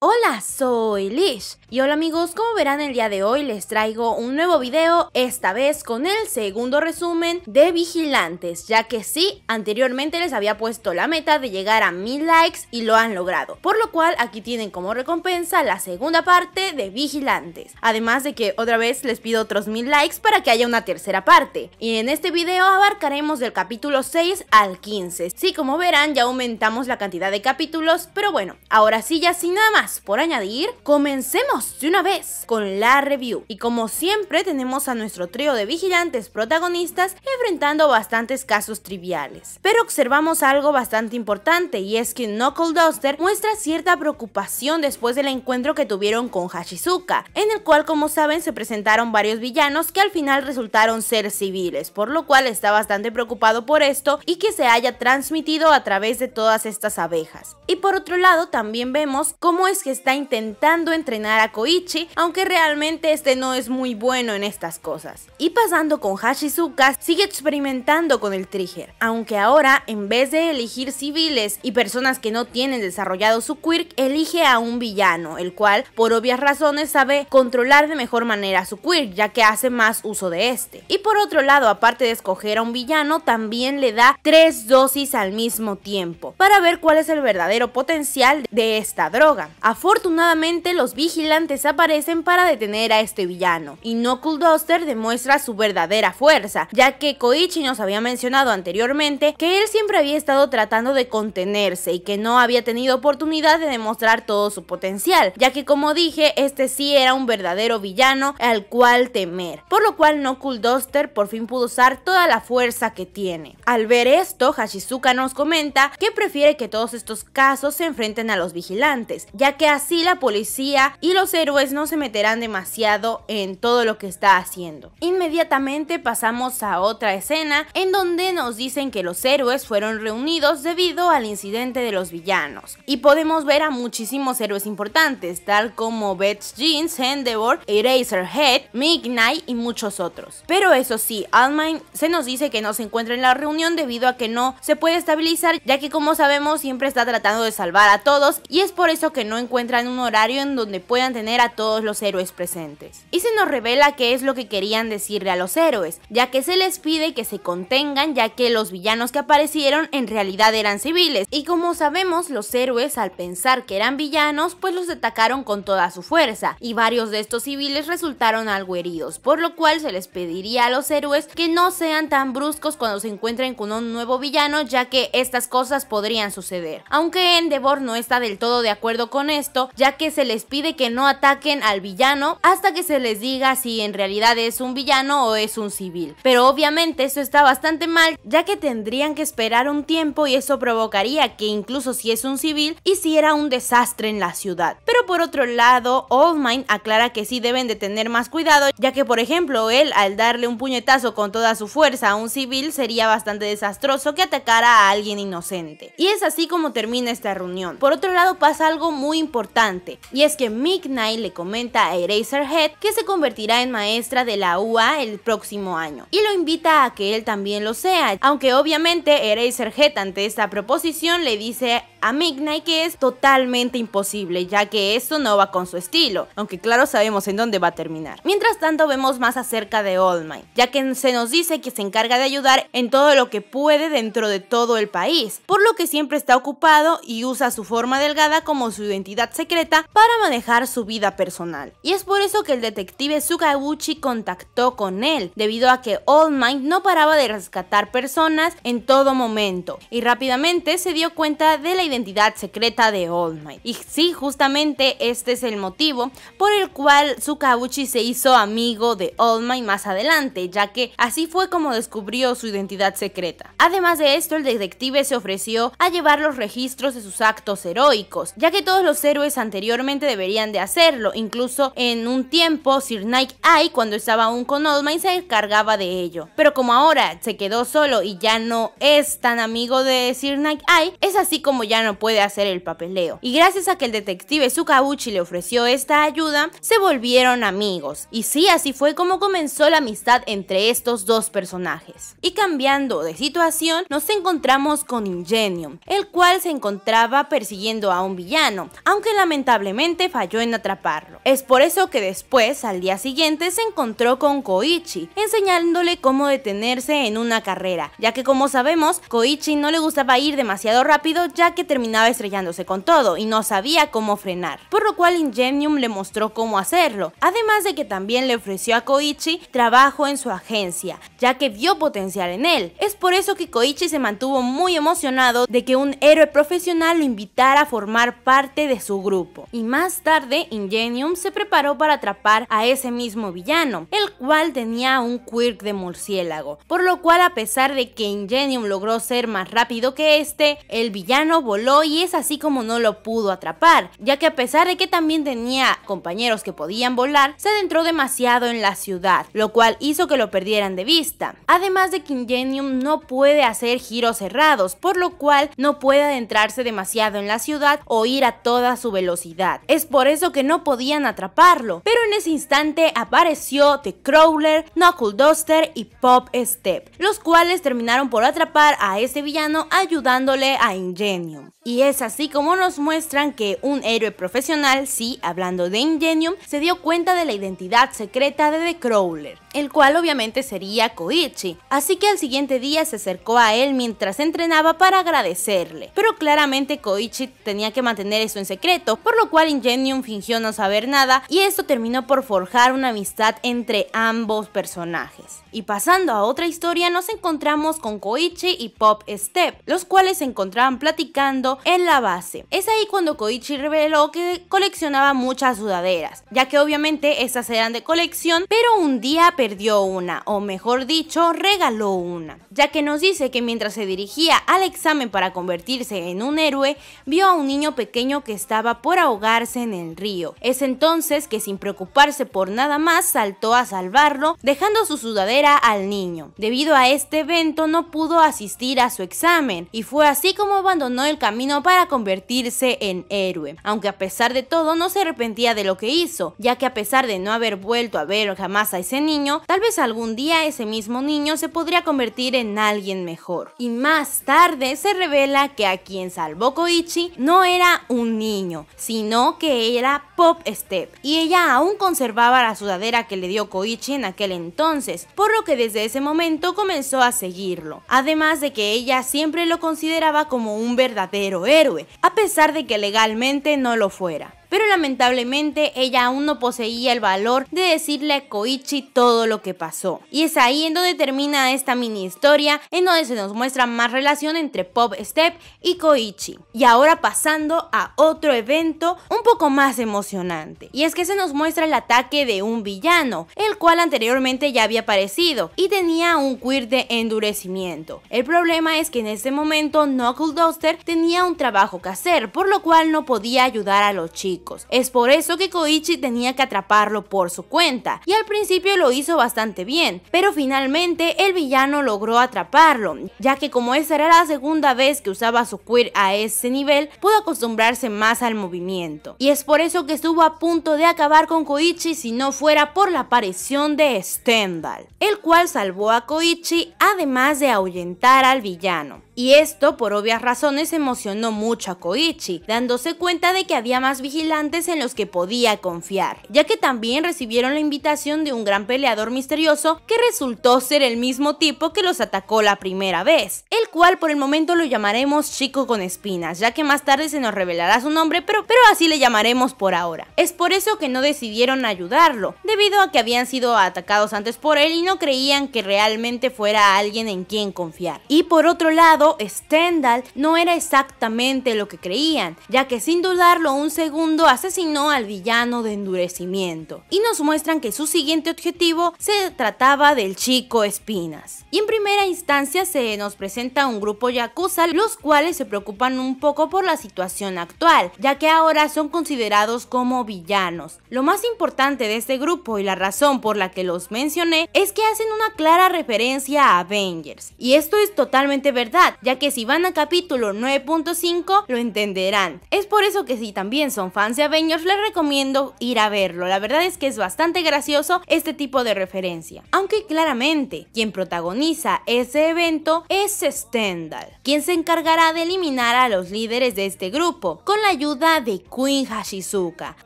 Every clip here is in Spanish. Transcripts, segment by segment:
Hola, soy Lish y hola amigos, como verán el día de hoy les traigo un nuevo video, esta vez con el segundo resumen de Vigilantes, ya que sí, anteriormente les había puesto la meta de llegar a mil likes y lo han logrado, por lo cual aquí tienen como recompensa la segunda parte de Vigilantes, además de que otra vez les pido otros mil likes para que haya una tercera parte, y en este video abarcaremos del capítulo 6 al 15, sí, como verán ya aumentamos la cantidad de capítulos, pero bueno, ahora sí ya sin nada más por añadir, comencemos de una vez con la review. Y como siempre tenemos a nuestro trío de vigilantes protagonistas enfrentando bastantes casos triviales. Pero observamos algo bastante importante y es que Knuckle Duster muestra cierta preocupación después del encuentro que tuvieron con Hashizuka, en el cual como saben se presentaron varios villanos que al final resultaron ser civiles, por lo cual está bastante preocupado por esto y que se haya transmitido a través de todas estas abejas. Y por otro lado también vemos cómo es que está intentando entrenar a Koichi, aunque realmente este no es muy bueno en estas cosas. Y pasando con Hashizuka, sigue experimentando con el Trigger, aunque ahora en vez de elegir civiles y personas que no tienen desarrollado su quirk, elige a un villano, el cual por obvias razones sabe controlar de mejor manera su quirk, ya que hace más uso de este. Y por otro lado, aparte de escoger a un villano, también le da tres dosis al mismo tiempo, para ver cuál es el verdadero potencial de esta droga. Afortunadamente los vigilantes aparecen para detener a este villano y Knuckle Duster demuestra su verdadera fuerza, ya que Koichi nos había mencionado anteriormente que él siempre había estado tratando de contenerse y que no había tenido oportunidad de demostrar todo su potencial, ya que como dije, este sí era un verdadero villano al cual temer, por lo cual Knuckle Duster por fin pudo usar toda la fuerza que tiene. Al ver esto, Hashizuka nos comenta que prefiere que todos estos casos se enfrenten a los vigilantes, ya que así la policía y los héroes no se meterán demasiado en todo lo que está haciendo. Inmediatamente pasamos a otra escena en donde nos dicen que los héroes fueron reunidos debido al incidente de los villanos y podemos ver a muchísimos héroes importantes tal como Beth Jeans, Endeavor, Eraserhead, Midnight y muchos otros. Pero eso sí, Almine se nos dice que no se encuentra en la reunión debido a que no se puede estabilizar ya que como sabemos siempre está tratando de salvar a todos y es por eso que no encuentran un horario en donde puedan tener a todos los héroes presentes. Y se nos revela qué es lo que querían decirle a los héroes, ya que se les pide que se contengan ya que los villanos que aparecieron en realidad eran civiles. Y como sabemos, los héroes al pensar que eran villanos, pues los atacaron con toda su fuerza, y varios de estos civiles resultaron algo heridos, por lo cual se les pediría a los héroes que no sean tan bruscos cuando se encuentren con un nuevo villano, ya que estas cosas podrían suceder. Aunque Endeavor no está del todo de acuerdo con él esto, ya que se les pide que no ataquen al villano hasta que se les diga si en realidad es un villano o es un civil. Pero obviamente eso está bastante mal, ya que tendrían que esperar un tiempo y eso provocaría que incluso si es un civil, hiciera un desastre en la ciudad. Pero por otro lado, Old aclara que sí deben de tener más cuidado, ya que por ejemplo él al darle un puñetazo con toda su fuerza a un civil sería bastante desastroso que atacara a alguien inocente. Y es así como termina esta reunión. Por otro lado pasa algo muy importante, y es que Midnight le comenta a Eraserhead que se convertirá en maestra de la UA el próximo año, y lo invita a que él también lo sea, aunque obviamente Eraserhead ante esta proposición le dice a Midnight que es totalmente imposible, ya que esto no va con su estilo, aunque claro sabemos en dónde va a terminar. Mientras tanto vemos más acerca de All Might, ya que se nos dice que se encarga de ayudar en todo lo que puede dentro de todo el país, por lo que siempre está ocupado y usa su forma delgada como su identidad secreta para manejar su vida personal. Y es por eso que el detective Sukaguchi contactó con él, debido a que All Might no paraba de rescatar personas en todo momento, y rápidamente se dio cuenta de la identidad secreta de All Might. Y sí, justamente este es el motivo por el cual Sukaguchi se hizo amigo de All Might más adelante, ya que así fue como descubrió su identidad secreta. Además de esto, el detective se ofreció a llevar los registros de sus actos heroicos, ya que todos los héroes anteriormente deberían de hacerlo. Incluso en un tiempo Sir Night Eye, cuando estaba aún con Old se encargaba de ello. Pero como ahora se quedó solo y ya no es tan amigo de Sir Night Eye, es así como ya no puede hacer el papeleo. Y gracias a que el detective Sukabuchi le ofreció esta ayuda, se volvieron amigos. Y sí, así fue como comenzó la amistad entre estos dos personajes. Y cambiando de situación, nos encontramos con Ingenium, el cual se encontraba persiguiendo a un villano, aunque lamentablemente falló en atraparlo. Es por eso que después, al día siguiente, se encontró con Koichi, enseñándole cómo detenerse en una carrera, ya que como sabemos, Koichi no le gustaba ir demasiado rápido ya que terminaba estrellándose con todo y no sabía cómo frenar, por lo cual Ingenium le mostró cómo hacerlo, además de que también le ofreció a Koichi trabajo en su agencia, ya que vio potencial en él. Es por eso que Koichi se mantuvo muy emocionado de que un héroe profesional lo invitara a formar parte de su grupo. Y más tarde, Ingenium se preparó para atrapar a ese mismo villano, el cual tenía un quirk de murciélago, por lo cual a pesar de que Ingenium logró ser más rápido que este, el villano voló y es así como no lo pudo atrapar, ya que a pesar de que también tenía compañeros que podían volar, se adentró demasiado en la ciudad, lo cual hizo que lo perdieran de vista. Además de que Ingenium no puede hacer giros cerrados, por lo cual no puede adentrarse demasiado en la ciudad o ir a toda su velocidad. Es por eso que no podían atraparlo, pero en ese instante apareció The Crawler, Knuckle Duster y Pop Step, los cuales terminaron por atrapar a este villano ayudándole a Ingenium. Y es así como nos muestran que un héroe profesional, sí, hablando de Ingenium, se dio cuenta de la identidad secreta de The Crawler el cual obviamente sería Koichi, así que al siguiente día se acercó a él mientras entrenaba para agradecerle, pero claramente Koichi tenía que mantener eso en secreto, por lo cual Ingenium fingió no saber nada y esto terminó por forjar una amistad entre ambos personajes. Y pasando a otra historia nos encontramos con Koichi y Pop Step, los cuales se encontraban platicando en la base. Es ahí cuando Koichi reveló que coleccionaba muchas sudaderas, ya que obviamente estas eran de colección, pero un día perdió una, o mejor dicho, regaló una, ya que nos dice que mientras se dirigía al examen para convertirse en un héroe, vio a un niño pequeño que estaba por ahogarse en el río. Es entonces que sin preocuparse por nada más saltó a salvarlo, dejando su sudadera al niño. Debido a este evento no pudo asistir a su examen y fue así como abandonó el camino para convertirse en héroe, aunque a pesar de todo no se arrepentía de lo que hizo, ya que a pesar de no haber vuelto a ver jamás a ese niño, tal vez algún día ese mismo niño se podría convertir en alguien mejor. Y más tarde se revela que a quien salvó Koichi no era un niño, sino que era Pop Step, y ella aún conservaba la sudadera que le dio Koichi en aquel entonces, por lo que desde ese momento comenzó a seguirlo. Además de que ella siempre lo consideraba como un verdadero héroe, a pesar de que legalmente no lo fuera pero lamentablemente ella aún no poseía el valor de decirle a Koichi todo lo que pasó. Y es ahí en donde termina esta mini historia, en donde se nos muestra más relación entre Pop Step y Koichi. Y ahora pasando a otro evento un poco más emocionante, y es que se nos muestra el ataque de un villano, el cual anteriormente ya había aparecido y tenía un queer de endurecimiento. El problema es que en este momento Knuckle Duster tenía un trabajo que hacer, por lo cual no podía ayudar a los chicos. Es por eso que Koichi tenía que atraparlo por su cuenta, y al principio lo hizo bastante bien, pero finalmente el villano logró atraparlo, ya que como esa era la segunda vez que usaba su queer a ese nivel, pudo acostumbrarse más al movimiento. Y es por eso que estuvo a punto de acabar con Koichi si no fuera por la aparición de Stendhal, el cual salvó a Koichi además de ahuyentar al villano. Y esto, por obvias razones, emocionó mucho a Koichi, dándose cuenta de que había más vigilantes en los que podía confiar, ya que también recibieron la invitación de un gran peleador misterioso que resultó ser el mismo tipo que los atacó la primera vez, el cual por el momento lo llamaremos Chico con Espinas, ya que más tarde se nos revelará su nombre, pero, pero así le llamaremos por ahora. Es por eso que no decidieron ayudarlo, debido a que habían sido atacados antes por él y no creían que realmente fuera alguien en quien confiar. Y por otro lado, Stendhal no era exactamente lo que creían, ya que sin dudarlo un segundo asesinó al villano de endurecimiento. Y nos muestran que su siguiente objetivo se trataba del chico Espinas. Y en primera instancia se nos presenta un grupo yakuza, los cuales se preocupan un poco por la situación actual, ya que ahora son considerados como villanos. Lo más importante de este grupo y la razón por la que los mencioné es que hacen una clara referencia a Avengers. Y esto es totalmente verdad, ya que si van a capítulo 9.5 lo entenderán. Es por eso que si también son fans de Avengers les recomiendo ir a verlo, la verdad es que es bastante gracioso este tipo de referencia. Aunque claramente quien protagoniza ese evento es Stendhal, quien se encargará de eliminar a los líderes de este grupo con la ayuda de Queen Hashizuka,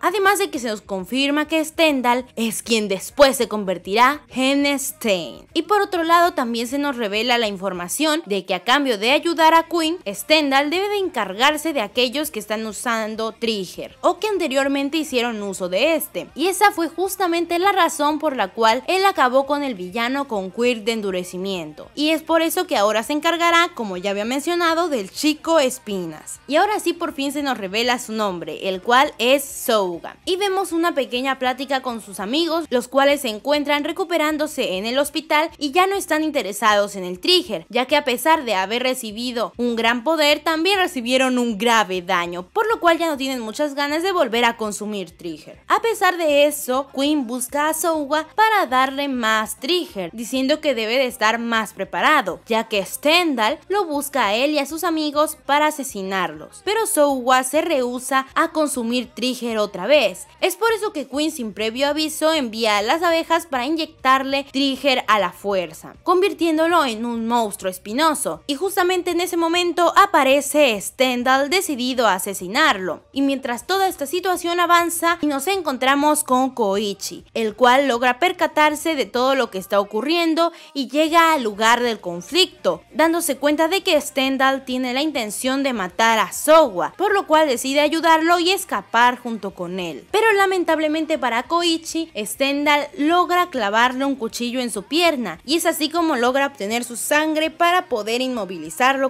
además de que se nos confirma que Stendhal es quien después se convertirá en Stein. Y por otro lado también se nos revela la información de que a cambio de ayudar a Quinn, Stendhal debe de encargarse de aquellos que están usando Trigger o que anteriormente hicieron uso de este. Y esa fue justamente la razón por la cual él acabó con el villano con Quirk de endurecimiento. Y es por eso que ahora se encargará, como ya había mencionado, del chico Espinas. Y ahora sí por fin se nos revela su nombre, el cual es Souga. Y vemos una pequeña plática con sus amigos, los cuales se encuentran recuperándose en el hospital y ya no están interesados en el Trigger, ya que a pesar de haber recibido un gran poder, también recibieron un grave daño, por lo cual ya no tienen muchas ganas de volver a consumir Trigger. A pesar de eso, Queen busca a Zouwa para darle más Trigger, diciendo que debe de estar más preparado, ya que Stendhal lo busca a él y a sus amigos para asesinarlos. Pero Zouwa se rehúsa a consumir Trigger otra vez. Es por eso que Queen sin previo aviso envía a las abejas para inyectarle Trigger a la fuerza, convirtiéndolo en un monstruo espinoso. Y justo justamente en ese momento aparece Stendhal decidido a asesinarlo. Y mientras toda esta situación avanza, nos encontramos con Koichi, el cual logra percatarse de todo lo que está ocurriendo y llega al lugar del conflicto, dándose cuenta de que Stendhal tiene la intención de matar a Sowa, por lo cual decide ayudarlo y escapar junto con él. Pero lamentablemente para Koichi, Stendhal logra clavarle un cuchillo en su pierna y es así como logra obtener su sangre para poder inmovilizarlo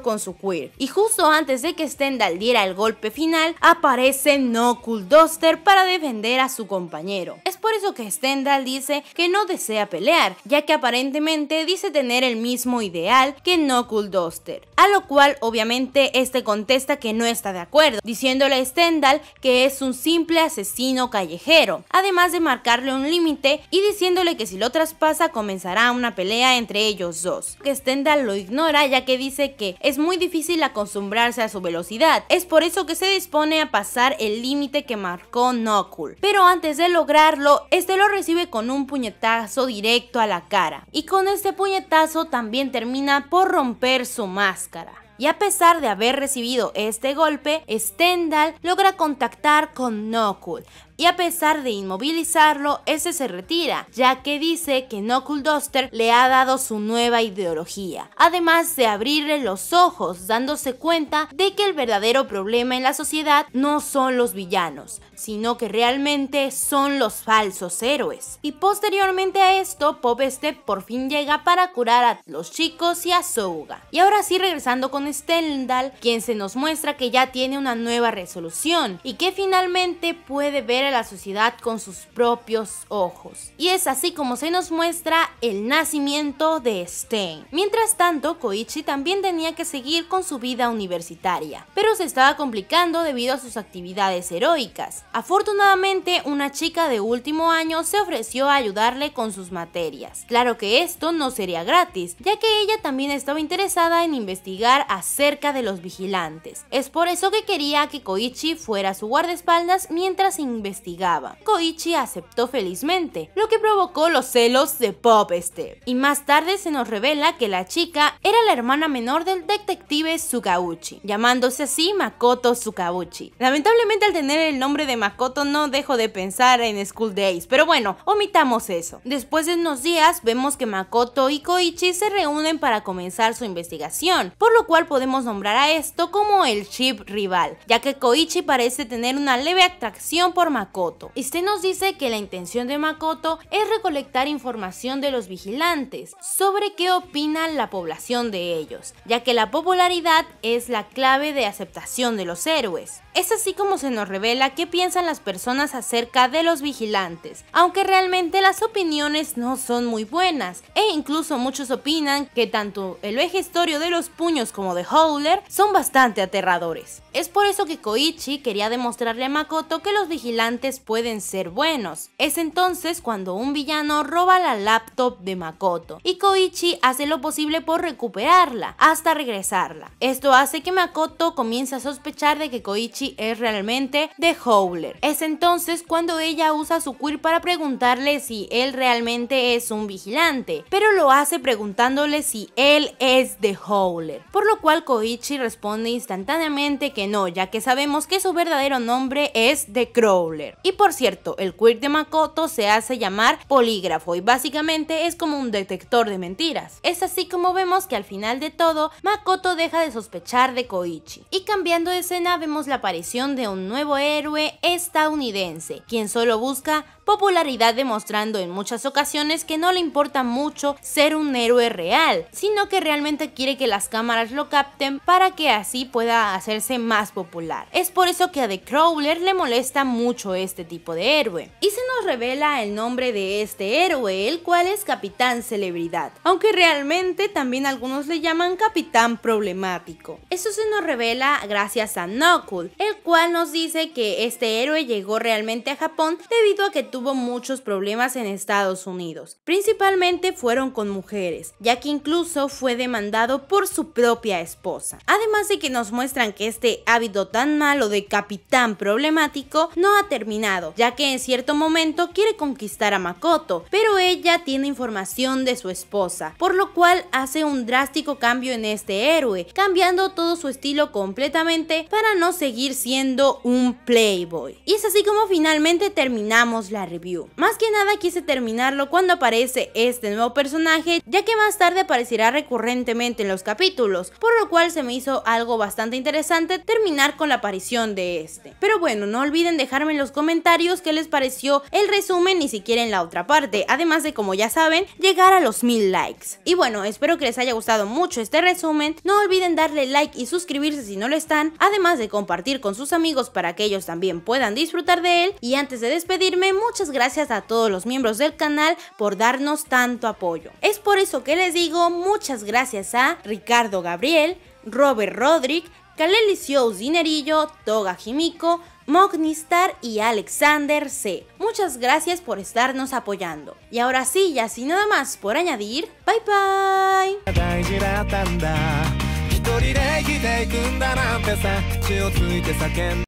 con su queer. Y justo antes de que Stendhal diera el golpe final, aparece No para defender a su compañero. Es por eso que Stendhal dice que no desea pelear, ya que aparentemente dice tener el mismo ideal que No Cool A lo cual obviamente este contesta que no está de acuerdo, diciéndole a Stendhal que es un simple asesino callejero, además de marcarle un límite y diciéndole que si lo traspasa comenzará una pelea entre ellos dos. Que Stendhal lo ignora ya que dice que es muy difícil acostumbrarse a su velocidad, es por eso que se dispone a pasar el límite que marcó Knuckle. Pero antes de lograrlo, este lo recibe con un puñetazo directo a la cara, y con este puñetazo también termina por romper su máscara. Y a pesar de haber recibido este golpe, Stendhal logra contactar con Knuckle, y a pesar de inmovilizarlo, ese se retira, ya que dice que Knuckle Duster le ha dado su nueva ideología, además de abrirle los ojos dándose cuenta de que el verdadero problema en la sociedad no son los villanos, sino que realmente son los falsos héroes. Y posteriormente a esto, Pop Step por fin llega para curar a los chicos y a Souga. Y ahora sí regresando con Stendhal, quien se nos muestra que ya tiene una nueva resolución y que finalmente puede ver la sociedad con sus propios ojos. Y es así como se nos muestra el nacimiento de Stein. Mientras tanto, Koichi también tenía que seguir con su vida universitaria, pero se estaba complicando debido a sus actividades heroicas. Afortunadamente, una chica de último año se ofreció a ayudarle con sus materias. Claro que esto no sería gratis, ya que ella también estaba interesada en investigar acerca de los vigilantes. Es por eso que quería que Koichi fuera su guardaespaldas mientras investigaba investigaba. Koichi aceptó felizmente, lo que provocó los celos de Pop Y más tarde se nos revela que la chica era la hermana menor del detective Sugauchi, llamándose así Makoto Sugauchi. Lamentablemente al tener el nombre de Makoto no dejo de pensar en School Days, pero bueno, omitamos eso. Después de unos días vemos que Makoto y Koichi se reúnen para comenzar su investigación, por lo cual podemos nombrar a esto como el chip rival, ya que Koichi parece tener una leve atracción por Makoto y Este nos dice que la intención de Makoto es recolectar información de los vigilantes sobre qué opina la población de ellos, ya que la popularidad es la clave de aceptación de los héroes. Es así como se nos revela qué piensan las personas acerca de los vigilantes, aunque realmente las opiniones no son muy buenas, e incluso muchos opinan que tanto el vejestorio de los puños como de Howler son bastante aterradores. Es por eso que Koichi quería demostrarle a Makoto que los vigilantes pueden ser buenos. Es entonces cuando un villano roba la laptop de Makoto y Koichi hace lo posible por recuperarla hasta regresarla. Esto hace que Makoto comience a sospechar de que Koichi es realmente The Howler. Es entonces cuando ella usa su queer para preguntarle si él realmente es un vigilante, pero lo hace preguntándole si él es de Howler, por lo cual Koichi responde instantáneamente que no, ya que sabemos que su verdadero nombre es The Crawler. Y por cierto, el queer de Makoto se hace llamar polígrafo y básicamente es como un detector de mentiras. Es así como vemos que al final de todo, Makoto deja de sospechar de Koichi. Y cambiando de escena vemos la aparición de un nuevo héroe estadounidense, quien solo busca popularidad demostrando en muchas ocasiones que no le importa mucho ser un héroe real, sino que realmente quiere que las cámaras lo capten para que así pueda hacerse más popular. Es por eso que a The Crowler le molesta mucho este tipo de héroe. Y se nos revela el nombre de este héroe, el cual es Capitán Celebridad, aunque realmente también algunos le llaman Capitán Problemático. Eso se nos revela gracias a Knuckle, el cual nos dice que este héroe llegó realmente a Japón debido a que tuvo muchos problemas en Estados Unidos. Principalmente fueron con mujeres, ya que incluso fue demandado por su propia esposa. Además de que nos muestran que este hábito tan malo de capitán problemático no ha terminado, ya que en cierto momento quiere conquistar a Makoto, pero ella tiene información de su esposa, por lo cual hace un drástico cambio en este héroe, cambiando todo su estilo completamente para no seguir siendo un playboy. Y es así como finalmente terminamos la review. Más que nada quise terminarlo cuando aparece este nuevo personaje, ya que más tarde aparecerá recurrentemente en los capítulos, por lo cual se me hizo algo bastante interesante terminar con la aparición de este. Pero bueno, no olviden dejarme en los comentarios qué les pareció el resumen ni siquiera en la otra parte, además de como ya saben, llegar a los mil likes. Y bueno, espero que les haya gustado mucho este resumen, no olviden darle like y suscribirse si no lo están, además de compartir con sus amigos para que ellos también puedan disfrutar de él. Y antes de despedirme, muchas muchas gracias a todos los miembros del canal por darnos tanto apoyo. Es por eso que les digo muchas gracias a Ricardo Gabriel, Robert Rodrick, Kaleli Zinerillo Dinerillo, Toga Jimico, Mognistar y Alexander C. Muchas gracias por estarnos apoyando. Y ahora sí, ya sin nada más por añadir, bye bye.